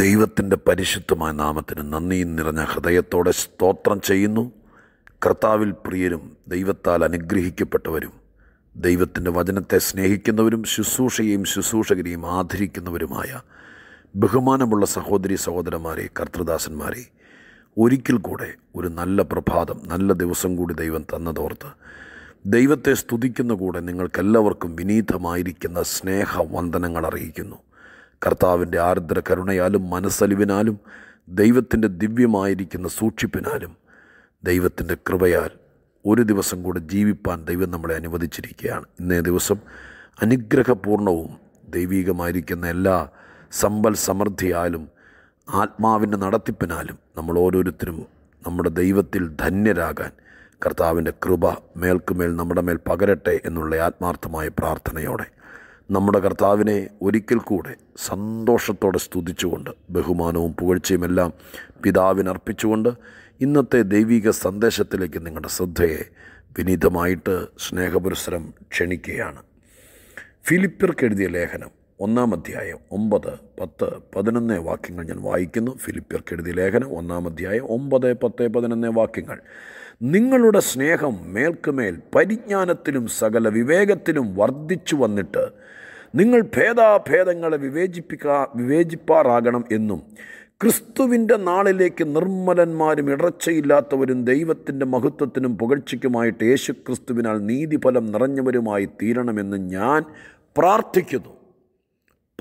ദൈവത്തിൻ്റെ പരിശുദ്ധമായ നാമത്തിന് നന്ദി നിറഞ്ഞ ഹൃദയത്തോടെ സ്തോത്രം ചെയ്യുന്നു കർത്താവിൽ പ്രിയരും ദൈവത്താൽ അനുഗ്രഹിക്കപ്പെട്ടവരും ദൈവത്തിൻ്റെ വചനത്തെ സ്നേഹിക്കുന്നവരും ശുശ്രൂഷയെയും ശുശ്രൂഷകരെയും ആദരിക്കുന്നവരുമായ ബഹുമാനമുള്ള സഹോദരി സഹോദരന്മാരെ കർത്തൃദാസന്മാരെ ഒരിക്കൽ കൂടെ ഒരു നല്ല പ്രഭാതം നല്ല ദിവസം കൂടി ദൈവം തന്നതോർത്ത് ദൈവത്തെ സ്തുതിക്കുന്ന കൂടെ നിങ്ങൾക്കെല്ലാവർക്കും വിനീതമായിരിക്കുന്ന സ്നേഹവന്ദനങ്ങൾ അറിയിക്കുന്നു കർത്താവിൻ്റെ ആർദ്ര കരുണയാലും മനസ്സലിവിനാലും ദൈവത്തിൻ്റെ ദിവ്യമായിരിക്കുന്ന സൂക്ഷിപ്പിനാലും ദൈവത്തിൻ്റെ കൃപയാൽ ഒരു ദിവസം കൂടെ ജീവിപ്പാൻ ദൈവം നമ്മളെ അനുവദിച്ചിരിക്കുകയാണ് ഇന്നേ ദിവസം അനുഗ്രഹപൂർണവും ദൈവീകമായിരിക്കുന്ന എല്ലാ സമ്പൽ സമൃദ്ധിയാലും ആത്മാവിൻ്റെ നടത്തിപ്പിനാലും നമ്മൾ ഓരോരുത്തരും നമ്മുടെ ദൈവത്തിൽ ധന്യരാകാൻ കർത്താവിൻ്റെ കൃപ മേൽക്കുമേൽ നമ്മുടെ മേൽ പകരട്ടെ എന്നുള്ള ആത്മാർത്ഥമായ പ്രാർത്ഥനയോടെ നമ്മുടെ കർത്താവിനെ ഒരിക്കൽ കൂടെ സന്തോഷത്തോടെ സ്തുതിച്ചുകൊണ്ട് ബഹുമാനവും പുകഴ്ചയുമെല്ലാം പിതാവിനർപ്പിച്ചുകൊണ്ട് ഇന്നത്തെ ദൈവിക സന്ദേശത്തിലേക്ക് നിങ്ങളുടെ ശ്രദ്ധയെ വിനീതമായിട്ട് സ്നേഹപുരസരം ക്ഷണിക്കുകയാണ് ഫിലിപ്പിർക്ക് എഴുതിയ ലേഖനം ഒന്നാം അധ്യായം ഒമ്പത് പത്ത് പതിനൊന്ന് വാക്യങ്ങൾ ഞാൻ വായിക്കുന്നു ഫിലിപ്പിയർക്ക് എഴുതിയ ലേഖനം ഒന്നാം അധ്യായം ഒമ്പത് പത്ത് പതിനൊന്ന് വാക്യങ്ങൾ നിങ്ങളുടെ സ്നേഹം മേൽക്കുമേൽ പരിജ്ഞാനത്തിലും സകല വിവേകത്തിലും വർദ്ധിച്ചു വന്നിട്ട് നിങ്ങൾ ഭേദാഭേദങ്ങളെ വിവേചിപ്പിക്കാ വിവേചിപ്പാറാകണം എന്നും ക്രിസ്തുവിൻ്റെ നാളിലേക്ക് നിർമ്മലന്മാരും ഇടർച്ചയില്ലാത്തവരും ദൈവത്തിൻ്റെ മഹത്വത്തിനും പുകഴ്ചയ്ക്കുമായിട്ട് യേശു ക്രിസ്തുവിനാൽ നീതിഫലം നിറഞ്ഞവരുമായി തീരണമെന്ന് ഞാൻ പ്രാർത്ഥിക്കുന്നു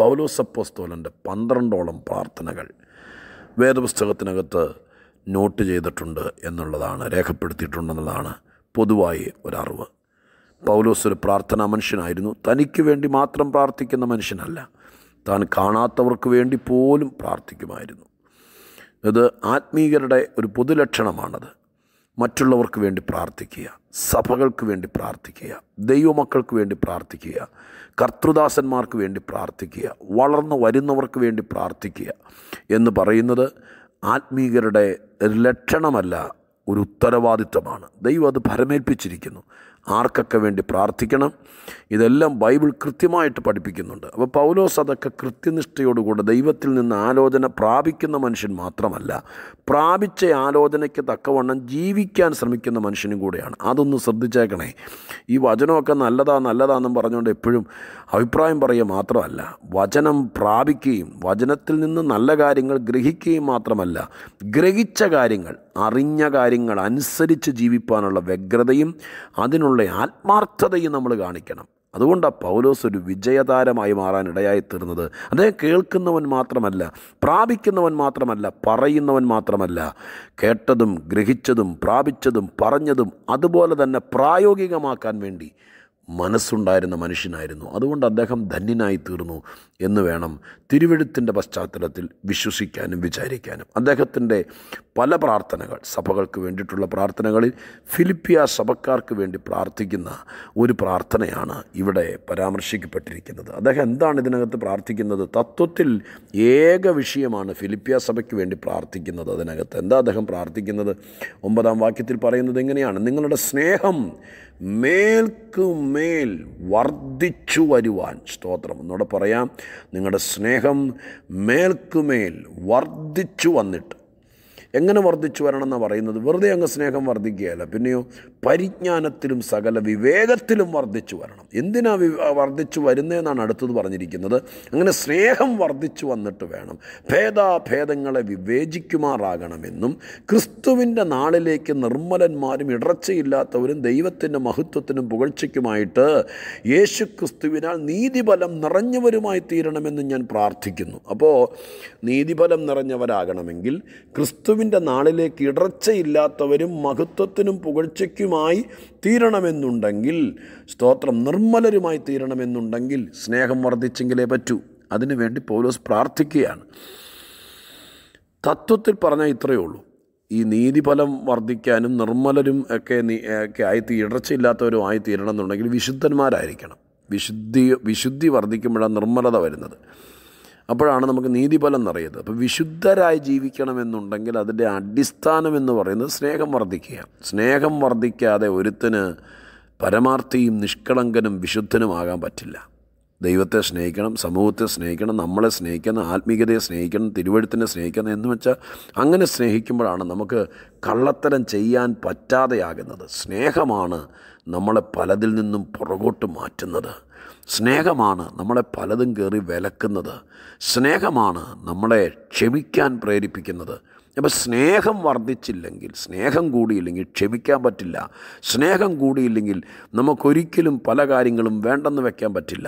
പൗലോസപ്പോസ്തോലൻ്റെ പന്ത്രണ്ടോളം പ്രാർത്ഥനകൾ വേദപുസ്തകത്തിനകത്ത് നോട്ട് ചെയ്തിട്ടുണ്ട് എന്നുള്ളതാണ് രേഖപ്പെടുത്തിയിട്ടുണ്ടെന്നുള്ളതാണ് പൊതുവായി ഒരറിവ് പൗലോസ് ഒരു പ്രാർത്ഥനാ മനുഷ്യനായിരുന്നു തനിക്ക് വേണ്ടി മാത്രം പ്രാർത്ഥിക്കുന്ന മനുഷ്യനല്ല താൻ കാണാത്തവർക്ക് വേണ്ടി പോലും പ്രാർത്ഥിക്കുമായിരുന്നു ഇത് ആത്മീയരുടെ ഒരു പൊതുലക്ഷണമാണത് മറ്റുള്ളവർക്ക് വേണ്ടി പ്രാർത്ഥിക്കുക സഭകൾക്ക് വേണ്ടി പ്രാർത്ഥിക്കുക ദൈവമക്കൾക്ക് വേണ്ടി പ്രാർത്ഥിക്കുക കർത്തൃദാസന്മാർക്ക് വേണ്ടി പ്രാർത്ഥിക്കുക വളർന്നു വരുന്നവർക്ക് വേണ്ടി പ്രാർത്ഥിക്കുക എന്ന് പറയുന്നത് ആത്മീകരുടെ ലക്ഷണമല്ല ഒരു ഉത്തരവാദിത്തമാണ് ദൈവം അത് ഭരമേൽപ്പിച്ചിരിക്കുന്നു ആർക്കൊക്കെ വേണ്ടി പ്രാർത്ഥിക്കണം ഇതെല്ലാം ബൈബിൾ കൃത്യമായിട്ട് പഠിപ്പിക്കുന്നുണ്ട് അപ്പോൾ പൗലോസ് അതൊക്കെ കൃത്യനിഷ്ഠയോടുകൂടെ ദൈവത്തിൽ നിന്ന് ആലോചന പ്രാപിക്കുന്ന മനുഷ്യൻ മാത്രമല്ല പ്രാപിച്ച ആലോചനയ്ക്ക് തക്കവണ്ണം ജീവിക്കാൻ ശ്രമിക്കുന്ന മനുഷ്യനും കൂടെയാണ് അതൊന്ന് ശ്രദ്ധിച്ചേക്കണേ ഈ വചനമൊക്കെ നല്ലതാ നല്ലതാണെന്നും പറഞ്ഞുകൊണ്ട് എപ്പോഴും അഭിപ്രായം പറയുക മാത്രമല്ല വചനം പ്രാപിക്കുകയും വചനത്തിൽ നിന്ന് നല്ല കാര്യങ്ങൾ ഗ്രഹിക്കുകയും മാത്രമല്ല ഗ്രഹിച്ച കാര്യങ്ങൾ അറിഞ്ഞ കാര്യങ്ങൾ അനുസരിച്ച് ജീവിപ്പാനുള്ള വ്യഗ്രതയും അതിനുള്ള ആത്മാർത്ഥതയും നമ്മൾ കാണിക്കണം അതുകൊണ്ടാണ് പൗലോസ് ഒരു വിജയതാരമായി മാറാൻ തീർന്നത് അദ്ദേഹം കേൾക്കുന്നവൻ മാത്രമല്ല പ്രാപിക്കുന്നവൻ മാത്രമല്ല പറയുന്നവൻ മാത്രമല്ല കേട്ടതും ഗ്രഹിച്ചതും പ്രാപിച്ചതും പറഞ്ഞതും അതുപോലെ തന്നെ പ്രായോഗികമാക്കാൻ വേണ്ടി മനസ്സുണ്ടായിരുന്ന മനുഷ്യനായിരുന്നു അതുകൊണ്ട് അദ്ദേഹം ധന്യനായി തീർന്നു എന്ന് വേണം തിരുവെഴുത്തിൻ്റെ പശ്ചാത്തലത്തിൽ വിശ്വസിക്കാനും വിചാരിക്കാനും അദ്ദേഹത്തിൻ്റെ പല പ്രാർത്ഥനകൾ സഭകൾക്ക് വേണ്ടിയിട്ടുള്ള പ്രാർത്ഥനകളിൽ ഫിലിപ്പിയ സഭക്കാർക്ക് വേണ്ടി പ്രാർത്ഥിക്കുന്ന ഒരു പ്രാർത്ഥനയാണ് ഇവിടെ പരാമർശിക്കപ്പെട്ടിരിക്കുന്നത് അദ്ദേഹം എന്താണ് ഇതിനകത്ത് പ്രാർത്ഥിക്കുന്നത് തത്വത്തിൽ ഏക വിഷയമാണ് ഫിലിപ്പിയ സഭയ്ക്ക് വേണ്ടി പ്രാർത്ഥിക്കുന്നത് അതിനകത്ത് എന്താ അദ്ദേഹം പ്രാർത്ഥിക്കുന്നത് ഒമ്പതാം വാക്യത്തിൽ പറയുന്നത് എങ്ങനെയാണ് നിങ്ങളുടെ സ്നേഹം മേൽക്കു മേൽ വർദ്ധിച്ചു വരുവാൻ സ്തോത്രം എന്നോട് പറയാം നിങ്ങളുടെ സ്നേഹം മേൽക്കുമേൽ വർദ്ധിച്ചു വന്നിട്ട് എങ്ങനെ വർദ്ധിച്ചു വരണമെന്നാണ് പറയുന്നത് വെറുതെ അങ്ങ് സ്നേഹം വർദ്ധിക്കുകയല്ല പിന്നെയോ പരിജ്ഞാനത്തിലും സകല വിവേകത്തിലും വർദ്ധിച്ചു വരണം എന്തിനാ വി വർദ്ധിച്ചു വരുന്നതെന്നാണ് അടുത്തത് പറഞ്ഞിരിക്കുന്നത് അങ്ങനെ സ്നേഹം വർദ്ധിച്ചു വന്നിട്ട് വേണം ഭേദാഭേദങ്ങളെ വിവേചിക്കുമാറാകണമെന്നും ക്രിസ്തുവിൻ്റെ നാളിലേക്ക് നിർമ്മലന്മാരും ഇടർച്ചയില്ലാത്തവരും ദൈവത്തിൻ്റെ മഹത്വത്തിനും പുകഴ്ചയ്ക്കുമായിട്ട് യേശു ക്രിസ്തുവിനാൽ നീതിബലം നിറഞ്ഞവരുമായി തീരണമെന്ന് ഞാൻ പ്രാർത്ഥിക്കുന്നു അപ്പോൾ നീതിബലം നിറഞ്ഞവരാകണമെങ്കിൽ ക്രിസ്തുവിൻ മൗത്തിൻ്റെ നാളിലേക്ക് ഇടർച്ചയില്ലാത്തവരും മഹത്വത്തിനും പുകഴ്ചയ്ക്കുമായി തീരണമെന്നുണ്ടെങ്കിൽ സ്തോത്രം നിർമ്മലരുമായി തീരണമെന്നുണ്ടെങ്കിൽ സ്നേഹം വർദ്ധിച്ചെങ്കിലേ പറ്റൂ അതിനുവേണ്ടി പൗലോസ് പ്രാർത്ഥിക്കുകയാണ് തത്വത്തിൽ പറഞ്ഞാൽ ഇത്രയേ ഉള്ളൂ ഈ നീതിഫലം വർദ്ധിക്കാനും നിർമ്മലരും ഒക്കെ ഒക്കെ ആയിത്തീ ഇടർച്ചയില്ലാത്തവരും ആയി തീരണം എന്നുണ്ടെങ്കിൽ വിശുദ്ധന്മാരായിരിക്കണം വിശുദ്ധി വിശുദ്ധി വർദ്ധിക്കുമ്പോഴാണ് നിർമ്മലത വരുന്നത് അപ്പോഴാണ് നമുക്ക് നീതിഫലം നിറയുന്നത് അപ്പോൾ വിശുദ്ധരായി ജീവിക്കണമെന്നുണ്ടെങ്കിൽ അതിൻ്റെ അടിസ്ഥാനം എന്ന് പറയുന്നത് സ്നേഹം വർദ്ധിക്കുക സ്നേഹം വർദ്ധിക്കാതെ ഒരുത്തിന് പരമാർത്ഥിയും നിഷ്കളങ്കനും വിശുദ്ധനുമാകാൻ പറ്റില്ല ദൈവത്തെ സ്നേഹിക്കണം സമൂഹത്തെ സ്നേഹിക്കണം നമ്മളെ സ്നേഹിക്കണം ആത്മീകതയെ സ്നേഹിക്കണം തിരുവഴുത്തിനെ സ്നേഹിക്കണം എന്ന് വെച്ചാൽ അങ്ങനെ സ്നേഹിക്കുമ്പോഴാണ് നമുക്ക് കള്ളത്തരം ചെയ്യാൻ പറ്റാതെയാകുന്നത് സ്നേഹമാണ് നമ്മളെ പലതിൽ നിന്നും പുറകോട്ട് മാറ്റുന്നത് സ്നേഹമാണ് നമ്മളെ പലതും കയറി വിലക്കുന്നത് സ്നേഹമാണ് നമ്മളെ ക്ഷമിക്കാൻ പ്രേരിപ്പിക്കുന്നത് അപ്പം സ്നേഹം വർദ്ധിച്ചില്ലെങ്കിൽ സ്നേഹം കൂടിയില്ലെങ്കിൽ ക്ഷമിക്കാൻ പറ്റില്ല സ്നേഹം കൂടിയില്ലെങ്കിൽ നമുക്കൊരിക്കലും പല കാര്യങ്ങളും വേണ്ടെന്ന് വെക്കാൻ പറ്റില്ല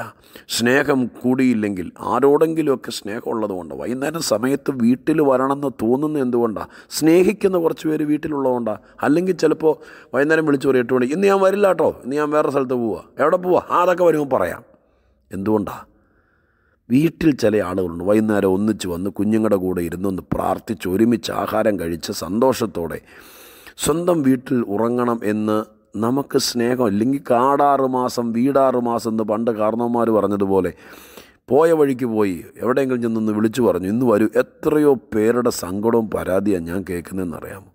സ്നേഹം കൂടിയില്ലെങ്കിൽ ആരോടെങ്കിലുമൊക്കെ കൊണ്ട് വൈകുന്നേരം സമയത്ത് വീട്ടിൽ വരണമെന്ന് തോന്നുന്നത് എന്തുകൊണ്ടാണ് സ്നേഹിക്കുന്ന കുറച്ച് പേര് വീട്ടിലുള്ളതുകൊണ്ടാണ് അല്ലെങ്കിൽ ചിലപ്പോൾ വൈകുന്നേരം വിളിച്ചു പറയും എട്ട് മണി ഇന്ന് ഞാൻ വരില്ല കേട്ടോ ഇന്ന് ഞാൻ വേറെ സ്ഥലത്ത് പോവുക എവിടെ പോവുക ആ അതൊക്കെ വരുമ്പോൾ പറയാം എന്തുകൊണ്ടാണ് വീട്ടിൽ ചില ആളുകളുണ്ട് വൈകുന്നേരം ഒന്നിച്ച് വന്ന് കുഞ്ഞുങ്ങളുടെ കൂടെ ഇരുന്നൊന്ന് പ്രാർത്ഥിച്ച് ഒരുമിച്ച് ആഹാരം കഴിച്ച് സന്തോഷത്തോടെ സ്വന്തം വീട്ടിൽ ഉറങ്ങണം എന്ന് നമുക്ക് സ്നേഹം ഇല്ലെങ്കിൽ കാടാറ് മാസം വീടാറ് മാസം എന്ന് പണ്ട് കാരണവന്മാർ പറഞ്ഞതുപോലെ പോയ വഴിക്ക് പോയി എവിടെയെങ്കിലും ചെന്നൊന്ന് വിളിച്ചു പറഞ്ഞു ഇന്ന് വരൂ എത്രയോ പേരുടെ സങ്കടവും പരാതിയാണ് ഞാൻ കേൾക്കുന്നതെന്നറിയാമോ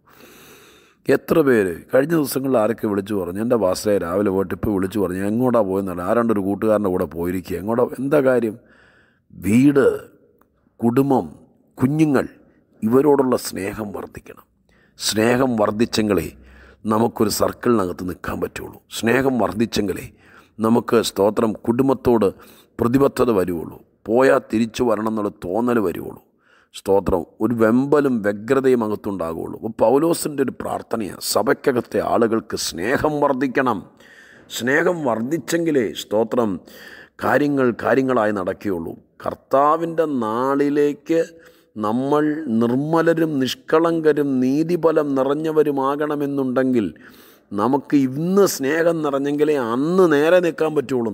എത്ര പേര് കഴിഞ്ഞ ദിവസങ്ങളിൽ ആരൊക്കെ വിളിച്ചു പറഞ്ഞു എൻ്റെ വാസ്തയെ രാവിലെ പോയിട്ട് ഇപ്പോൾ വിളിച്ചു പറഞ്ഞു എങ്ങോട്ടാ പോയെന്നല്ല ആരാണ്ടൊരു കൂട്ടുകാരൻ്റെ കൂടെ പോയിരിക്കുക എങ്ങോട്ടാണ് എന്താ കാര്യം വീട് കുടുംബം കുഞ്ഞുങ്ങൾ ഇവരോടുള്ള സ്നേഹം വർദ്ധിക്കണം സ്നേഹം വർദ്ധിച്ചെങ്കിലേ നമുക്കൊരു സർക്കിളിനകത്ത് നിൽക്കാൻ പറ്റുള്ളൂ സ്നേഹം വർദ്ധിച്ചെങ്കിലേ നമുക്ക് സ്തോത്രം കുടുംബത്തോട് പ്രതിബദ്ധത വരുവുള്ളൂ പോയാൽ തിരിച്ചു വരണം എന്നുള്ള തോന്നൽ വരുവുള്ളൂ സ്തോത്രം ഒരു വെമ്പലും വ്യഗ്രതയും അകത്തുണ്ടാകുള്ളൂ അപ്പോൾ പൗലോസിൻ്റെ ഒരു പ്രാർത്ഥനയാണ് സഭയ്ക്കകത്തെ ആളുകൾക്ക് സ്നേഹം വർദ്ധിക്കണം സ്നേഹം വർദ്ധിച്ചെങ്കിലേ സ്തോത്രം കാര്യങ്ങൾ കാര്യങ്ങളായി നടക്കുകയുള്ളൂ കർത്താവിൻ്റെ നാളിലേക്ക് നമ്മൾ നിർമ്മലരും നിഷ്കളങ്കരും നീതിബലം നിറഞ്ഞവരുമാകണമെന്നുണ്ടെങ്കിൽ നമുക്ക് ഇന്ന് സ്നേഹം നിറഞ്ഞെങ്കിലേ അന്ന് നേരെ നിൽക്കാൻ പറ്റുള്ളൂ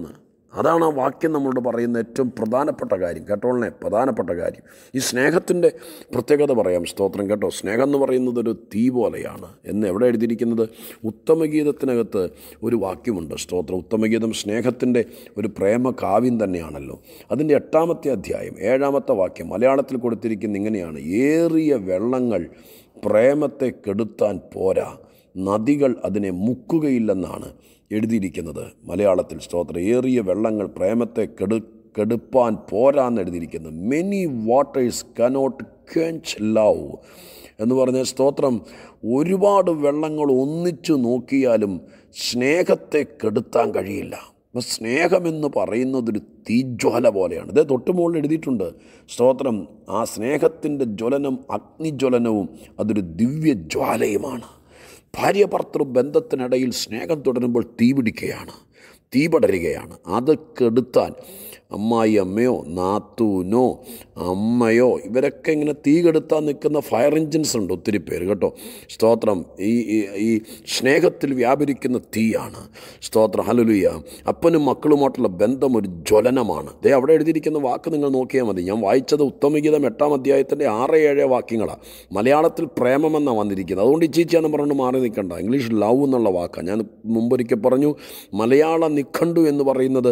അതാണ് ആ വാക്യം നമ്മളോട് പറയുന്ന ഏറ്റവും പ്രധാനപ്പെട്ട കാര്യം കേട്ടോളണേ പ്രധാനപ്പെട്ട കാര്യം ഈ സ്നേഹത്തിൻ്റെ പ്രത്യേകത പറയാം സ്തോത്രം കേട്ടോ സ്നേഹം എന്ന് പറയുന്നത് ഒരു തീ പോലെയാണ് എന്ന് എവിടെ എഴുതിയിരിക്കുന്നത് ഉത്തമഗീതത്തിനകത്ത് ഒരു വാക്യമുണ്ട് സ്തോത്രം ഉത്തമഗീതം സ്നേഹത്തിൻ്റെ ഒരു പ്രേമ കാവ്യം തന്നെയാണല്ലോ അതിൻ്റെ എട്ടാമത്തെ അധ്യായം ഏഴാമത്തെ വാക്യം മലയാളത്തിൽ കൊടുത്തിരിക്കുന്ന ഇങ്ങനെയാണ് ഏറിയ വെള്ളങ്ങൾ പ്രേമത്തെ കെടുത്താൻ പോരാ നദികൾ അതിനെ മുക്കുകയില്ലെന്നാണ് എഴുതിയിരിക്കുന്നത് മലയാളത്തിൽ സ്തോത്രം ഏറിയ വെള്ളങ്ങൾ പ്രേമത്തെ കെടു കെടുപ്പാൻ പോരാന്ന് എഴുതിയിരിക്കുന്നത് many waters cannot quench love എന്ന് പറഞ്ഞ സ്തോത്രം ഒരുപാട് വെള്ളങ്ങൾ ഒന്നിച്ചു നോക്കിയാലും സ്നേഹത്തെ കെടുത്താൻ കഴിയില്ല അപ്പം സ്നേഹമെന്ന് പറയുന്നതൊരു തീജ്വല പോലെയാണ് ഇത് തൊട്ട് മുകളിൽ എഴുതിയിട്ടുണ്ട് സ്തോത്രം ആ സ്നേഹത്തിൻ്റെ ജ്വലനം അഗ്നിജ്വലനവും അതൊരു ദിവ്യജ്വാലയുമാണ് ഭാര്യഭർത്തൃ ബന്ധത്തിനിടയിൽ സ്നേഹം തുടരുമ്പോൾ തീപിടിക്കുകയാണ് തീപടരുകയാണ് അത് കെടുത്താൻ അമ്മായിയമ്മയോ നാത്തൂനോ അമ്മയോ ഇവരൊക്കെ ഇങ്ങനെ തീ കെടുത്താൻ നിൽക്കുന്ന ഫയർ എഞ്ചിൻസ് ഉണ്ട് ഒത്തിരി പേര് കേട്ടോ സ്തോത്രം ഈ ഈ സ്നേഹത്തിൽ വ്യാപരിക്കുന്ന തീയാണ് സ്തോത്രം ഹലലുയ അപ്പനും മക്കളുമായിട്ടുള്ള ബന്ധം ഒരു ജ്വലനമാണ് ദേ അവിടെ എഴുതിയിരിക്കുന്ന വാക്ക് നിങ്ങൾ നോക്കിയാൽ മതി ഞാൻ വായിച്ചത് ഉത്തമഗീതം എട്ടാം അധ്യായത്തിൻ്റെ ആറ് ഏഴ് വാക്യങ്ങളാണ് മലയാളത്തിൽ പ്രേമമെന്നാണ് വന്നിരിക്കുന്നത് അതുകൊണ്ട് ഈ ഇച്ചിച്ചാന്ന് പറഞ്ഞുകൊണ്ട് മാറി നിൽക്കണ്ട ഇംഗ്ലീഷ് ലവ് എന്നുള്ള വാക്കാണ് ഞാൻ മുമ്പൊരിക്കൽ പറഞ്ഞു മലയാള നിഖണ്ഡു എന്ന് പറയുന്നത്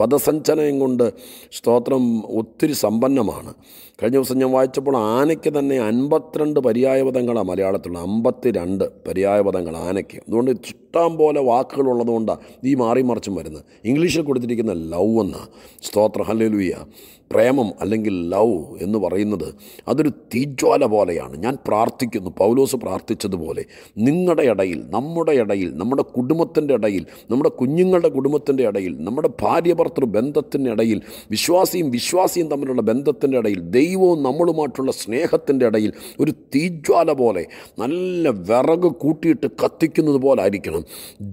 പദസഞ്ചനയം കൊണ്ട് കൊണ്ട് സ്തോത്രം ഒത്തിരി സമ്പന്നമാണ് കഴിഞ്ഞ ദിവസം ഞാൻ വായിച്ചപ്പോൾ ആനയ്ക്ക് തന്നെ അൻപത്തിരണ്ട് പര്യായപദങ്ങളാണ് മലയാളത്തിലുള്ള അമ്പത്തി രണ്ട് പര്യായപദങ്ങൾ ആനയ്ക്ക് അതുകൊണ്ട് ഇഷ്ടം പോലെ വാക്കുകളുള്ളതുകൊണ്ടാണ് ഈ മാറി മറിച്ചും വരുന്നത് ഇംഗ്ലീഷിൽ കൊടുത്തിരിക്കുന്ന ലവ് എന്ന സ്തോത്ര ഹല്ലുയ പ്രേമം അല്ലെങ്കിൽ ലവ് എന്ന് പറയുന്നത് അതൊരു തീജ്വാല പോലെയാണ് ഞാൻ പ്രാർത്ഥിക്കുന്നു പൗലോസ് പ്രാർത്ഥിച്ചതുപോലെ നിങ്ങളുടെ ഇടയിൽ നമ്മുടെ ഇടയിൽ നമ്മുടെ കുടുംബത്തിൻ്റെ ഇടയിൽ നമ്മുടെ കുഞ്ഞുങ്ങളുടെ കുടുംബത്തിൻ്റെ ഇടയിൽ നമ്മുടെ ഭാര്യ ഭർത്തൃ ബന്ധത്തിൻ്റെ ഇടയിൽ വിശ്വാസിയും വിശ്വാസിയും തമ്മിലുള്ള ബന്ധത്തിൻ്റെ ഇടയിൽ ദൈവവും നമ്മളുമായിട്ടുള്ള സ്നേഹത്തിൻ്റെ ഇടയിൽ ഒരു തീജ്വാല പോലെ നല്ല വിറക് കൂട്ടിയിട്ട് കത്തിക്കുന്നത് പോലെ ആയിരിക്കണം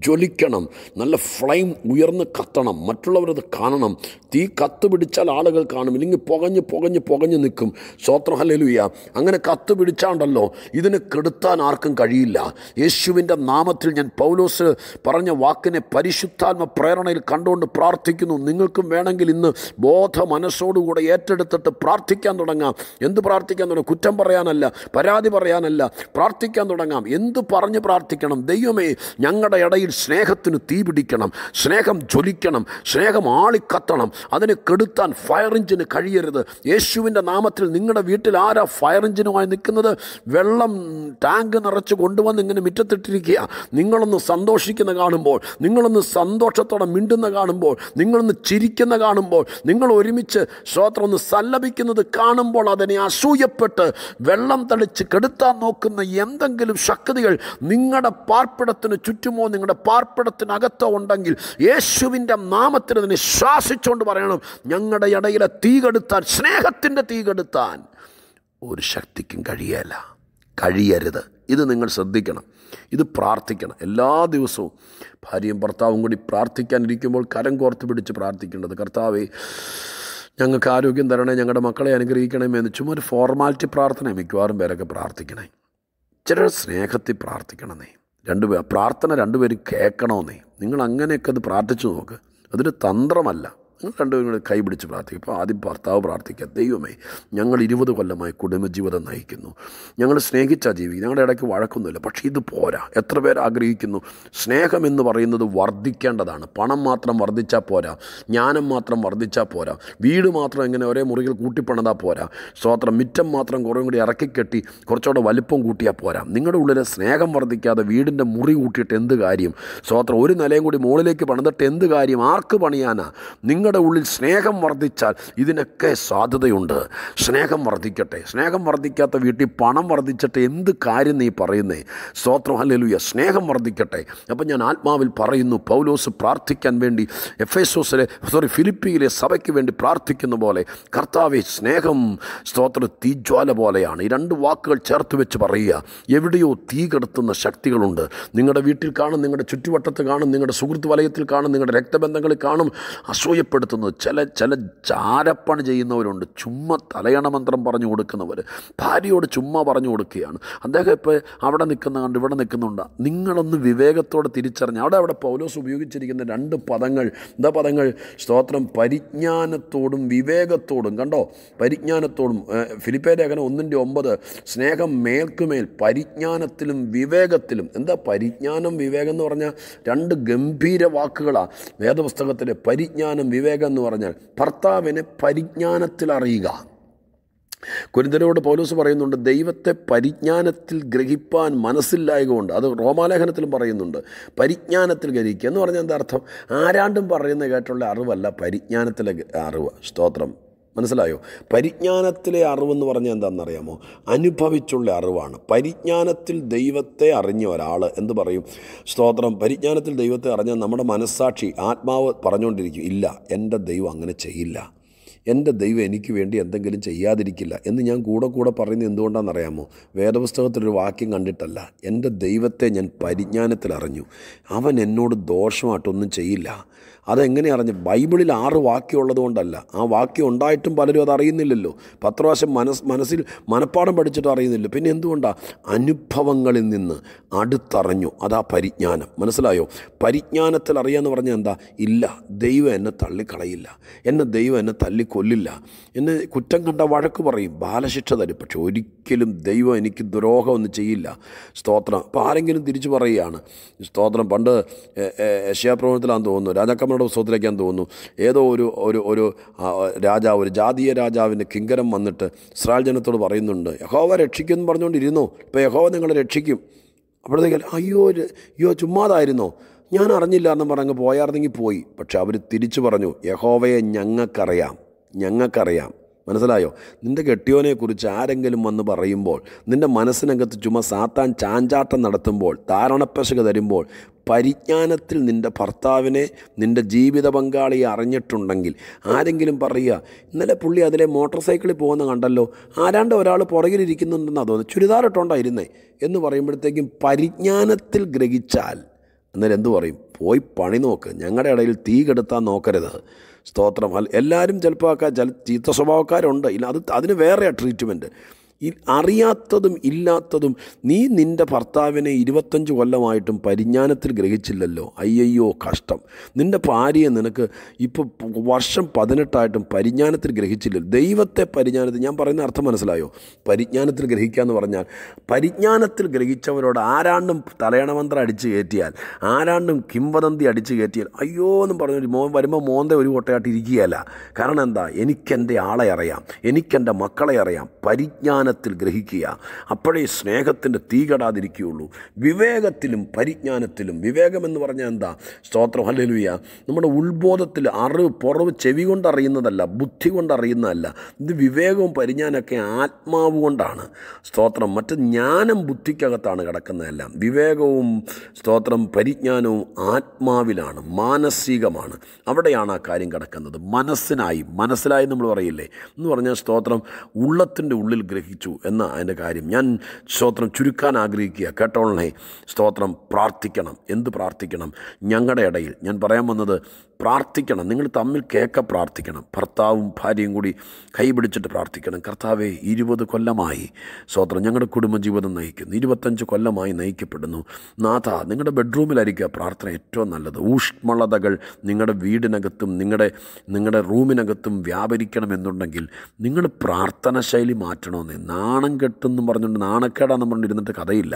ജ്വലിക്കണം നല്ല ഫ്ലെയിം ഉയർന്ന് കത്തണം മറ്റുള്ളവരത് കാണണം തീ കത്ത് പിടിച്ചാൽ ആളുകൾ കാണും കാണും ഇല്ലെങ്കിൽ പുകഞ്ഞ് പുകഞ്ഞ് പുകഞ്ഞ് നിൽക്കും സ്വോത്രം ഹലലുയ്യ അങ്ങനെ കത്ത് പിടിച്ചാണ്ടല്ലോ ഇതിനെ കെടുത്താൻ ആർക്കും കഴിയില്ല യേശുവിൻ്റെ നാമത്തിൽ ഞാൻ പൗലോസ് പറഞ്ഞ വാക്കിനെ പരിശുദ്ധാത്മ പ്രേരണയിൽ കണ്ടുകൊണ്ട് പ്രാർത്ഥിക്കുന്നു നിങ്ങൾക്കും വേണമെങ്കിൽ ഇന്ന് ബോധ മനസ്സോടുകൂടെ ഏറ്റെടുത്തിട്ട് പ്രാർത്ഥിക്കാൻ തുടങ്ങാം എന്ത് പ്രാർത്ഥിക്കാൻ തുടങ്ങും കുറ്റം പറയാനല്ല പരാതി പറയാനല്ല പ്രാർത്ഥിക്കാൻ തുടങ്ങാം എന്ത് പറഞ്ഞ് പ്രാർത്ഥിക്കണം ദൈവമേ ഞങ്ങളുടെ ഇടയിൽ സ്നേഹത്തിന് തീ പിടിക്കണം സ്നേഹം ജ്വലിക്കണം സ്നേഹം ആളിക്കത്തണം അതിനെ കെടുത്താൻ ഫയർ എഞ്ചിൻ അതിന് കഴിയരുത് യേശുവിൻ്റെ നാമത്തിൽ നിങ്ങളുടെ വീട്ടിൽ ആരാ ഫയർ എഞ്ചിനുമായി നിൽക്കുന്നത് വെള്ളം ടാങ്ക് നിറച്ച് കൊണ്ടുവന്ന് ഇങ്ങനെ മുറ്റത്തിട്ടിരിക്കുക നിങ്ങളൊന്ന് സന്തോഷിക്കുന്ന കാണുമ്പോൾ നിങ്ങളൊന്ന് സന്തോഷത്തോടെ മിണ്ടുന്ന കാണുമ്പോൾ നിങ്ങളൊന്ന് ചിരിക്കുന്ന കാണുമ്പോൾ നിങ്ങൾ ഒരുമിച്ച് ശ്രോത്രം ഒന്ന് സല്ലപിക്കുന്നത് കാണുമ്പോൾ അതിനെ അസൂയപ്പെട്ട് വെള്ളം തളിച്ച് കെടുത്താൻ നോക്കുന്ന എന്തെങ്കിലും ശക്തികൾ നിങ്ങളുടെ പാർപ്പിടത്തിന് ചുറ്റുമോ നിങ്ങളുടെ പാർപ്പിടത്തിനകത്തോ ഉണ്ടെങ്കിൽ യേശുവിൻ്റെ നാമത്തിന് അതിനെ ശ്വാസിച്ചുകൊണ്ട് പറയണം ഞങ്ങളുടെ ഇടയിലെ തീ കെടുത്താൻ സ്നേഹത്തിൻ്റെ തീ കെടുത്താൻ ഒരു ശക്തിക്കും കഴിയല്ല കഴിയരുത് ഇത് നിങ്ങൾ ശ്രദ്ധിക്കണം ഇത് പ്രാർത്ഥിക്കണം എല്ലാ ദിവസവും ഭാര്യയും ഭർത്താവും കൂടി പ്രാർത്ഥിക്കാനിരിക്കുമ്പോൾ കരം കോർത്ത് പിടിച്ച് പ്രാർത്ഥിക്കേണ്ടത് കർത്താവേ ഞങ്ങൾക്ക് ആരോഗ്യം തരണേ ഞങ്ങളുടെ മക്കളെ അനുഗ്രഹിക്കണേ എന്ന് ചുമ്മാ ഒരു ഫോർമാലിറ്റി പ്രാർത്ഥന മിക്കവാറും പേരൊക്കെ പ്രാർത്ഥിക്കണേ ചിലർ സ്നേഹത്തിൽ പ്രാർത്ഥിക്കണമെന്നേ രണ്ടുപേർ പ്രാർത്ഥന രണ്ടുപേരും കേൾക്കണമെന്നേ നിങ്ങൾ അങ്ങനെയൊക്കെ അത് പ്രാർത്ഥിച്ചു നോക്ക് അതൊരു തന്ത്രമല്ല രണ്ടുപേരും കൈ പിടിച്ച് പ്രാർത്ഥിക്കും അപ്പോൾ ആദ്യം ഭർത്താവ് പ്രാർത്ഥിക്കുക ദൈവമേ ഞങ്ങൾ ഇരുപത് കൊല്ലമായി കുടുംബജീവിതം നയിക്കുന്നു ഞങ്ങൾ സ്നേഹിച്ചാൽ ജീവിക്കും ഞങ്ങളുടെ ഇടയ്ക്ക് വഴക്കൊന്നുമില്ല പക്ഷേ ഇത് പോരാ എത്ര പേർ ആഗ്രഹിക്കുന്നു സ്നേഹം എന്ന് പറയുന്നത് വർദ്ധിക്കേണ്ടതാണ് പണം മാത്രം വർദ്ധിച്ചാൽ പോരാ ജ്ഞാനം മാത്രം വർദ്ധിച്ചാൽ പോരാ വീട് മാത്രം ഇങ്ങനെ ഒരേ മുറികൾ കൂട്ടിപ്പണതാ പോരാ സ്തോത്രം മിറ്റം മാത്രം കുറേ കൂടി ഇറക്കിക്കെട്ടി കുറച്ചുകൂടെ വലിപ്പം കൂട്ടിയാൽ പോരാ നിങ്ങളുടെ ഉള്ളിലെ സ്നേഹം വർദ്ധിക്കാതെ വീടിൻ്റെ മുറി കൂട്ടിയിട്ട് എന്ത് കാര്യം സ്തോത്രം ഒരു നിലയും കൂടി മുകളിലേക്ക് പണിതിട്ട് എന്ത് കാര്യം ആർക്ക് പണിയാനാ നിങ്ങൾ നിങ്ങളുടെ ഉള്ളിൽ സ്നേഹം വർദ്ധിച്ചാൽ ഇതിനൊക്കെ സാധ്യതയുണ്ട് സ്നേഹം വർദ്ധിക്കട്ടെ സ്നേഹം വർദ്ധിക്കാത്ത വീട്ടിൽ പണം വർദ്ധിച്ചിട്ട് എന്ത് കാര്യം നീ പറയുന്നേ സ്തോത്രം ഹല്ലേലൂയ സ്നേഹം വർദ്ധിക്കട്ടെ അപ്പം ഞാൻ ആത്മാവിൽ പറയുന്നു പൗലോസ് പ്രാർത്ഥിക്കാൻ വേണ്ടി എഫ് എസോസിലെ സോറി ഫിലിപ്പിയിലെ സഭയ്ക്ക് വേണ്ടി പ്രാർത്ഥിക്കുന്ന പോലെ കർത്താവെ സ്നേഹം സ്തോത്ര തീജ്വാല പോലെയാണ് ഈ രണ്ട് വാക്കുകൾ ചേർത്ത് വെച്ച് പറയുക എവിടെയോ തീ കെടുത്തുന്ന ശക്തികളുണ്ട് നിങ്ങളുടെ വീട്ടിൽ കാണും നിങ്ങളുടെ ചുറ്റുവട്ടത്ത് കാണും നിങ്ങളുടെ സുഹൃത്ത് വലയത്തിൽ കാണും നിങ്ങളുടെ രക്തബന്ധങ്ങളിൽ കാണും അസൂയപ്പെടും ഉപയോഗപ്പെടുത്തുന്നത് ചില ചില ചാരപ്പണി ചെയ്യുന്നവരുണ്ട് ചുമ്മാ തലയണ മന്ത്രം പറഞ്ഞു കൊടുക്കുന്നവർ ഭാര്യയോട് ചുമ്മാ പറഞ്ഞു കൊടുക്കുകയാണ് അദ്ദേഹം ഇപ്പോൾ അവിടെ നിൽക്കുന്ന കണ്ട് ഇവിടെ നിൽക്കുന്നുണ്ട് നിങ്ങളൊന്ന് വിവേകത്തോടെ തിരിച്ചറിഞ്ഞ് അവിടെ അവിടെ പൗലോസ് ഉപയോഗിച്ചിരിക്കുന്ന രണ്ട് പദങ്ങൾ എന്താ പദങ്ങൾ സ്തോത്രം പരിജ്ഞാനത്തോടും വിവേകത്തോടും കണ്ടോ പരിജ്ഞാനത്തോടും ഫിലിപ്പേ ലേഖനം ഒന്നിൻ്റെ ഒമ്പത് സ്നേഹം മേൽക്കുമേൽ പരിജ്ഞാനത്തിലും വിവേകത്തിലും എന്താ പരിജ്ഞാനം വിവേകം എന്ന് പറഞ്ഞാൽ രണ്ട് ഗംഭീര വാക്കുകളാണ് വേദപുസ്തകത്തിലെ പരിജ്ഞാനം വിവേകം വിവേകം എന്ന് പറഞ്ഞാൽ ഭർത്താവിനെ പരിജ്ഞാനത്തിൽ അറിയുക കുരിന്തനോട് പൗലോസ് പറയുന്നുണ്ട് ദൈവത്തെ പരിജ്ഞാനത്തിൽ ഗ്രഹിപ്പാൻ മനസ്സില്ലായക അത് റോമാലേഖനത്തിലും പറയുന്നുണ്ട് പരിജ്ഞാനത്തിൽ ഗ്രഹിക്കുക എന്ന് പറഞ്ഞാൽ എന്താ അർത്ഥം ആരാണ്ടും പറയുന്ന കേട്ടുള്ള അറിവല്ല പരിജ്ഞാനത്തിലെ അറിവ് സ്തോത്രം മനസ്സിലായോ പരിജ്ഞാനത്തിലെ അറിവെന്ന് പറഞ്ഞാൽ എന്താണെന്നറിയാമോ അനുഭവിച്ചുള്ള അറിവാണ് പരിജ്ഞാനത്തിൽ ദൈവത്തെ അറിഞ്ഞ ഒരാൾ എന്ത് പറയും സ്തോത്രം പരിജ്ഞാനത്തിൽ ദൈവത്തെ അറിഞ്ഞാൽ നമ്മുടെ മനസ്സാക്ഷി ആത്മാവ് പറഞ്ഞുകൊണ്ടിരിക്കും ഇല്ല എൻ്റെ ദൈവം അങ്ങനെ ചെയ്യില്ല എൻ്റെ ദൈവം എനിക്ക് വേണ്ടി എന്തെങ്കിലും ചെയ്യാതിരിക്കില്ല എന്ന് ഞാൻ കൂടെ കൂടെ പറയുന്നത് എന്തുകൊണ്ടാണെന്നറിയാമോ വേദപുസ്തകത്തിലൊരു വാക്യം കണ്ടിട്ടല്ല എൻ്റെ ദൈവത്തെ ഞാൻ പരിജ്ഞാനത്തിൽ അറിഞ്ഞു അവൻ എന്നോട് ദോഷമായിട്ടൊന്നും ചെയ്യില്ല അതെങ്ങനെ അറിഞ്ഞ് ബൈബിളിൽ ആറ് വാക്യമുള്ളത് കൊണ്ടല്ല ആ വാക്യം ഉണ്ടായിട്ടും പലരും അത് അറിയുന്നില്ലല്ലോ പത്ത് മനസ് മനസ്സിൽ മനഃപ്പാടം പഠിച്ചിട്ട് അറിയുന്നില്ല പിന്നെ എന്തുകൊണ്ടാണ് അനുഭവങ്ങളിൽ നിന്ന് അടുത്തറിഞ്ഞു അതാ പരിജ്ഞാനം മനസ്സിലായോ പരിജ്ഞാനത്തിൽ അറിയാമെന്ന് പറഞ്ഞാൽ എന്താ ഇല്ല ദൈവം എന്നെ തള്ളിക്കളയില്ല എന്നെ ദൈവം എന്നെ തല്ലിക്കൊല്ലില്ല എന്നെ കുറ്റം കണ്ട വഴക്ക് പറയും ബാലശിക്ഷ തരും പക്ഷെ ഒരിക്കലും ദൈവം എനിക്ക് ദ്രോഹമൊന്നും ചെയ്യില്ല സ്തോത്രം അപ്പോൾ ആരെങ്കിലും തിരിച്ചു പറയുകയാണ് സ്തോത്രം പണ്ട് ഏഷ്യാപ്രവണത്തിലാണെന്ന് തോന്നുന്നു രാജാക്കമ്മ നിങ്ങളുടെ പുസ്തകത്തിലേക്കാൻ തോന്നുന്നു ഏതോ ഒരു ഒരു ഒരു രാജാവ് ഒരു ജാതീയ രാജാവിൻ്റെ കിങ്കരം വന്നിട്ട് ഇസ്രായേൽ ജനത്തോട് പറയുന്നുണ്ട് യഹോവ രക്ഷിക്കും എന്ന് പറഞ്ഞുകൊണ്ടിരുന്നു ഇപ്പോൾ യഹോവ നിങ്ങളെ രക്ഷിക്കും അപ്പോഴത്തേക്ക് അയ്യോ അയ്യോ ചുമ്മാതായിരുന്നോ ഞാൻ അറിഞ്ഞില്ല എന്ന് പറഞ്ഞ് പോയാർന്നെങ്കിൽ പോയി പക്ഷെ അവർ തിരിച്ചു പറഞ്ഞു യഹോവയെ ഞങ്ങൾക്കറിയാം ഞങ്ങൾക്കറിയാം മനസ്സിലായോ നിൻ്റെ കെട്ടിയോനെക്കുറിച്ച് ആരെങ്കിലും വന്ന് പറയുമ്പോൾ നിൻ്റെ മനസ്സിനകത്ത് ചുമ സാത്താൻ ചാഞ്ചാട്ടം നടത്തുമ്പോൾ ധാരണപ്പശക തരുമ്പോൾ പരിജ്ഞാനത്തിൽ നിൻ്റെ ഭർത്താവിനെ നിൻ്റെ ജീവിത പങ്കാളിയെ അറിഞ്ഞിട്ടുണ്ടെങ്കിൽ ആരെങ്കിലും പറയുക ഇന്നലെ പുള്ളി അതിലെ മോട്ടോർ സൈക്കിളിൽ പോകുന്ന കണ്ടല്ലോ ആരാണ്ട് ഒരാൾ പുറകിലിരിക്കുന്നുണ്ടെന്ന് അതോ ചുരിദാർ ഇട്ടോണ്ടായിരുന്നേ എന്ന് പറയുമ്പോഴത്തേക്കും പരിജ്ഞാനത്തിൽ ഗ്രഹിച്ചാൽ അന്നേരം എന്തു പറയും പോയി പണി നോക്ക് ഞങ്ങളുടെ ഇടയിൽ തീ കെടുത്താൻ നോക്കരുത് സ്തോത്രം എല്ലാവരും ചിലപ്പോൾ ചീത്ത സ്വഭാവക്കാരുണ്ട് ഇല്ല അത് അതിന് വേറെയാണ് ട്രീറ്റ്മെൻറ്റ് അറിയാത്തതും ഇല്ലാത്തതും നീ നിൻ്റെ ഭർത്താവിനെ ഇരുപത്തഞ്ച് കൊല്ലമായിട്ടും പരിജ്ഞാനത്തിൽ ഗ്രഹിച്ചില്ലല്ലോ അയ്യയ്യോ കഷ്ടം നിൻ്റെ ഭാര്യയെ നിനക്ക് ഇപ്പോൾ വർഷം പതിനെട്ടായിട്ടും പരിജ്ഞാനത്തിൽ ഗ്രഹിച്ചില്ലല്ലോ ദൈവത്തെ പരിജ്ഞാനത്തിൽ ഞാൻ പറയുന്ന അർത്ഥം മനസ്സിലായോ പരിജ്ഞാനത്തിൽ ഗ്രഹിക്കുക എന്ന് പറഞ്ഞാൽ പരിജ്ഞാനത്തിൽ ഗ്രഹിച്ചവരോട് ആരാണ്ടും തലയണമന്ത്രം അടിച്ചു കയറ്റിയാൽ ആരാണ്ടും കിംവദന്തി അടിച്ചു കയറ്റിയാൽ അയ്യോ എന്ന് പറഞ്ഞു മോൻ വരുമ്പോൾ മോന്തെ ഒരു കൊട്ടയായിട്ട് ഇരിക്കുകയല്ല കാരണം എന്താ എനിക്കെൻ്റെ ആളെ അറിയാം എനിക്കെൻ്റെ മക്കളെ അറിയാം പരിജ്ഞാന വിജ്ഞാനത്തിൽ ഗ്രഹിക്കുക അപ്പോഴേ സ്നേഹത്തിൻ്റെ തീ കെടാതിരിക്കുകയുള്ളൂ വിവേകത്തിലും പരിജ്ഞാനത്തിലും വിവേകമെന്ന് പറഞ്ഞാൽ എന്താ സ്തോത്രം ഹലലുയ നമ്മുടെ ഉത്ബോധത്തിൽ അറിവ് പുറവ് ചെവി കൊണ്ടറിയുന്നതല്ല ബുദ്ധി കൊണ്ടറിയുന്നതല്ല ഇത് വിവേകവും പരിജ്ഞാനമൊക്കെ ആത്മാവ് കൊണ്ടാണ് സ്തോത്രം മറ്റ് ജ്ഞാനം ബുദ്ധിക്കകത്താണ് കിടക്കുന്നതെല്ലാം വിവേകവും സ്തോത്രം പരിജ്ഞാനവും ആത്മാവിലാണ് മാനസികമാണ് അവിടെയാണ് ആ കാര്യം കിടക്കുന്നത് മനസ്സിനായി മനസ്സിലായി നമ്മൾ പറയില്ലേ എന്ന് പറഞ്ഞാൽ സ്തോത്രം ഉള്ളത്തിൻ്റെ ഉള്ളിൽ ഗ്രഹി സ്വീകരിച്ചു എന്ന അതിൻ്റെ കാര്യം ഞാൻ സ്തോത്രം ചുരുക്കാൻ ആഗ്രഹിക്കുക കേട്ടോളണേ സ്തോത്രം പ്രാർത്ഥിക്കണം എന്ത് പ്രാർത്ഥിക്കണം ഞങ്ങളുടെ ഇടയിൽ ഞാൻ പറയാൻ വന്നത് പ്രാർത്ഥിക്കണം നിങ്ങൾ തമ്മിൽ കേക്ക പ്രാർത്ഥിക്കണം ഭർത്താവും ഭാര്യയും കൂടി കൈപിടിച്ചിട്ട് പ്രാർത്ഥിക്കണം കർത്താവെ ഇരുപത് കൊല്ലമായി സ്വത്രം ഞങ്ങളുടെ കുടുംബജീവിതം നയിക്കുന്നു ഇരുപത്തഞ്ച് കൊല്ലമായി നയിക്കപ്പെടുന്നു നാഥ നിങ്ങളുടെ ബെഡ്റൂമിലായിരിക്കുക പ്രാർത്ഥന ഏറ്റവും നല്ലത് ഊഷ്മളതകൾ നിങ്ങളുടെ വീടിനകത്തും നിങ്ങളുടെ നിങ്ങളുടെ റൂമിനകത്തും വ്യാപരിക്കണമെന്നുണ്ടെങ്കിൽ നിങ്ങൾ പ്രാർത്ഥന ശൈലി മാറ്റണമെന്ന് നാണം കെട്ടെന്നും പറഞ്ഞുകൊണ്ട് നാണക്കേടാന്ന് പറഞ്ഞിരുന്നിട്ട് കഥയില്ല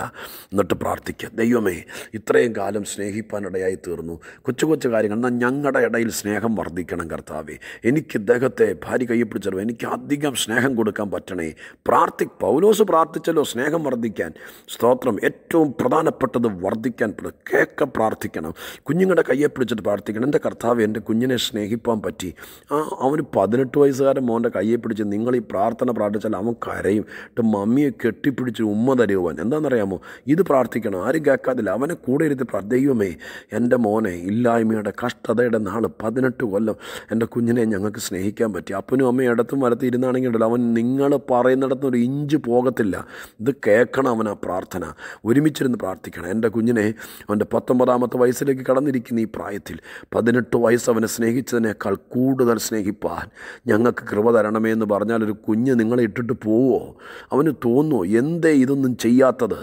എന്നിട്ട് പ്രാർത്ഥിക്കുക ദൈവമേ ഇത്രയും കാലം സ്നേഹിപ്പാനിടയായി തീർന്നു കൊച്ചു കൊച്ചു കാര്യങ്ങൾ എന്നാൽ ഞങ്ങൾ ഞങ്ങളുടെ ഇടയിൽ സ്നേഹം വർദ്ധിക്കണം കർത്താവേ എനിക്ക് ഇദ്ദേഹത്തെ ഭാര്യ കൈ എനിക്ക് അധികം സ്നേഹം കൊടുക്കാൻ പറ്റണേ പ്രാർത്ഥി പൗലോസ് പ്രാർത്ഥിച്ചല്ലോ സ്നേഹം വർദ്ധിക്കാൻ സ്തോത്രം ഏറ്റവും പ്രധാനപ്പെട്ടത് വർദ്ധിക്കാൻ കേക്ക പ്രാർത്ഥിക്കണം കുഞ്ഞുങ്ങളുടെ കയ്യെ പിടിച്ചിട്ട് പ്രാർത്ഥിക്കണം എൻ്റെ കർത്താവ് എൻ്റെ കുഞ്ഞിനെ സ്നേഹിപ്പാൻ പറ്റി ആ അവന് പതിനെട്ട് വയസ്സുകാരൻ മോൻ്റെ കയ്യെ പിടിച്ച് നിങ്ങൾ ഈ പ്രാർത്ഥന പ്രാർത്ഥിച്ചാൽ അവൻ കരയും എന്നിട്ട് മമ്മിയെ കെട്ടിപ്പിടിച്ച് ഉമ്മ തരുവാൻ എന്താണെന്നറിയാമോ ഇത് പ്രാർത്ഥിക്കണം ആരും കേൾക്കാതില്ല അവനെ കൂടെ ഇരുത്തി പ്രാർത്ഥിക്കുമേ എൻ്റെ മോനെ ഇല്ലായ്മയുടെ കഷ്ടതയുടെ നാൾ പതിനെട്ട് കൊല്ലം എൻ്റെ കുഞ്ഞിനെ ഞങ്ങൾക്ക് സ്നേഹിക്കാൻ പറ്റി അപ്പനും അമ്മയും ഇടത്തും വലത്തും ഇരുന്നാണെങ്കിൽ അവൻ നിങ്ങൾ പറയുന്നിടത്തും ഒരു ഇഞ്ച് പോകത്തില്ല ഇത് കേൾക്കണം അവൻ ആ പ്രാർത്ഥന ഒരുമിച്ചിരുന്ന് പ്രാർത്ഥിക്കണം എൻ്റെ കുഞ്ഞിനെ അവൻ്റെ പത്തൊമ്പതാമത്തെ വയസ്സിലേക്ക് കടന്നിരിക്കുന്ന ഈ പ്രായത്തിൽ പതിനെട്ട് വയസ്സ് അവനെ സ്നേഹിച്ചതിനേക്കാൾ കൂടുതൽ സ്നേഹിപ്പാൻ ഞങ്ങൾക്ക് കൃപ തരണമേ എന്ന് പറഞ്ഞാൽ ഒരു കുഞ്ഞ് നിങ്ങളെ ഇട്ടിട്ട് പോവോ അവന് തോന്നുമോ എന്തേ ഇതൊന്നും ചെയ്യാത്തത്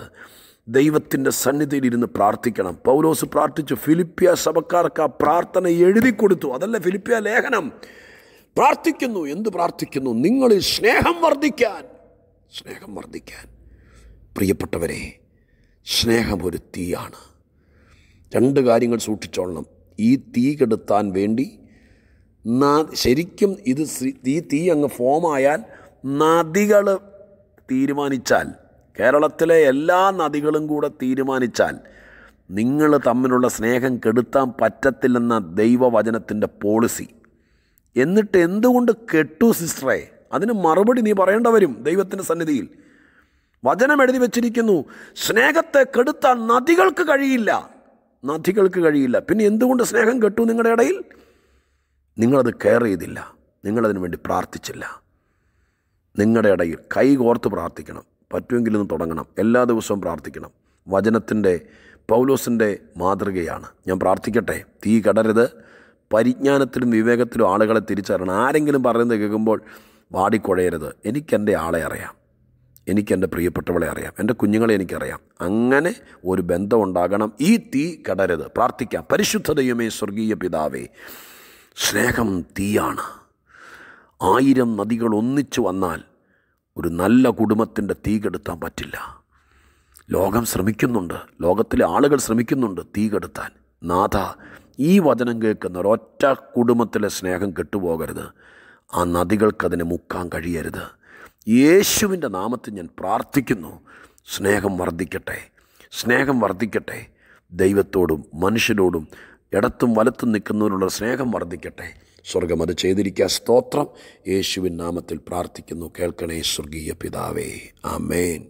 ദൈവത്തിൻ്റെ ഇരുന്ന് പ്രാർത്ഥിക്കണം പൗലോസ് പ്രാർത്ഥിച്ചു ഫിലിപ്പിയ സഭക്കാർക്ക് ആ പ്രാർത്ഥന എഴുതി കൊടുത്തു അതല്ല ഫിലിപ്പിയ ലേഖനം പ്രാർത്ഥിക്കുന്നു എന്ത് പ്രാർത്ഥിക്കുന്നു നിങ്ങളിൽ സ്നേഹം വർദ്ധിക്കാൻ സ്നേഹം വർദ്ധിക്കാൻ പ്രിയപ്പെട്ടവരെ സ്നേഹം ഒരു തീയാണ് രണ്ട് കാര്യങ്ങൾ സൂക്ഷിച്ചോളണം ഈ തീ കെടുത്താൻ വേണ്ടി ശരിക്കും ഇത് ഈ തീ അങ്ങ് ഫോമായാൽ നദികൾ തീരുമാനിച്ചാൽ കേരളത്തിലെ എല്ലാ നദികളും കൂടെ തീരുമാനിച്ചാൽ നിങ്ങൾ തമ്മിലുള്ള സ്നേഹം കെടുത്താൻ പറ്റത്തില്ലെന്ന ദൈവവചനത്തിൻ്റെ പോളിസി എന്നിട്ട് എന്തുകൊണ്ട് കെട്ടു സിസ്റ്ററേ അതിന് മറുപടി നീ പറയേണ്ട വരും ദൈവത്തിൻ്റെ സന്നിധിയിൽ വചനം എഴുതി വച്ചിരിക്കുന്നു സ്നേഹത്തെ കെടുത്താൻ നദികൾക്ക് കഴിയില്ല നദികൾക്ക് കഴിയില്ല പിന്നെ എന്തുകൊണ്ട് സ്നേഹം കെട്ടു നിങ്ങളുടെ ഇടയിൽ നിങ്ങളത് കെയർ ചെയ്തില്ല നിങ്ങളതിനു വേണ്ടി പ്രാർത്ഥിച്ചില്ല നിങ്ങളുടെ ഇടയിൽ കൈകോർത്ത് പ്രാർത്ഥിക്കണം പറ്റുമെങ്കിൽ ഇന്ന് തുടങ്ങണം എല്ലാ ദിവസവും പ്രാർത്ഥിക്കണം വചനത്തിൻ്റെ പൗലോസിൻ്റെ മാതൃകയാണ് ഞാൻ പ്രാർത്ഥിക്കട്ടെ തീ കടരുത് പരിജ്ഞാനത്തിലും വിവേകത്തിലും ആളുകളെ തിരിച്ചറിയണം ആരെങ്കിലും പറയുന്നത് കേൾക്കുമ്പോൾ വാടിക്കുഴയരുത് എനിക്കെൻ്റെ ആളെ അറിയാം എനിക്കെൻ്റെ പ്രിയപ്പെട്ടവളെ അറിയാം എൻ്റെ കുഞ്ഞുങ്ങളെ എനിക്കറിയാം അങ്ങനെ ഒരു ബന്ധമുണ്ടാകണം ഈ തീ കടരുത് പ്രാർത്ഥിക്കാം പരിശുദ്ധ ദൈവമേ സ്വർഗീയ പിതാവേ സ്നേഹം തീയാണ് ആയിരം നദികൾ ഒന്നിച്ചു വന്നാൽ ഒരു നല്ല കുടുംബത്തിൻ്റെ തീ കെടുത്താൻ പറ്റില്ല ലോകം ശ്രമിക്കുന്നുണ്ട് ലോകത്തിലെ ആളുകൾ ശ്രമിക്കുന്നുണ്ട് തീ കെടുത്താൻ നാഥ ഈ വചനം കേൾക്കുന്ന ഒരൊറ്റ കുടുംബത്തിലെ സ്നേഹം കെട്ടുപോകരുത് ആ നദികൾക്കതിനെ മുക്കാൻ കഴിയരുത് യേശുവിൻ്റെ നാമത്തിൽ ഞാൻ പ്രാർത്ഥിക്കുന്നു സ്നേഹം വർദ്ധിക്കട്ടെ സ്നേഹം വർദ്ധിക്കട്ടെ ദൈവത്തോടും മനുഷ്യരോടും ഇടത്തും വലത്തും നിൽക്കുന്നവരോടുള്ള സ്നേഹം വർദ്ധിക്കട്ടെ സ്വർഗം അത് ചെയ്തിരിക്കുക സ്തോത്രം യേശുവിൻ നാമത്തിൽ പ്രാർത്ഥിക്കുന്നു കേൾക്കണേ സ്വർഗീയ പിതാവേ ആമേൻ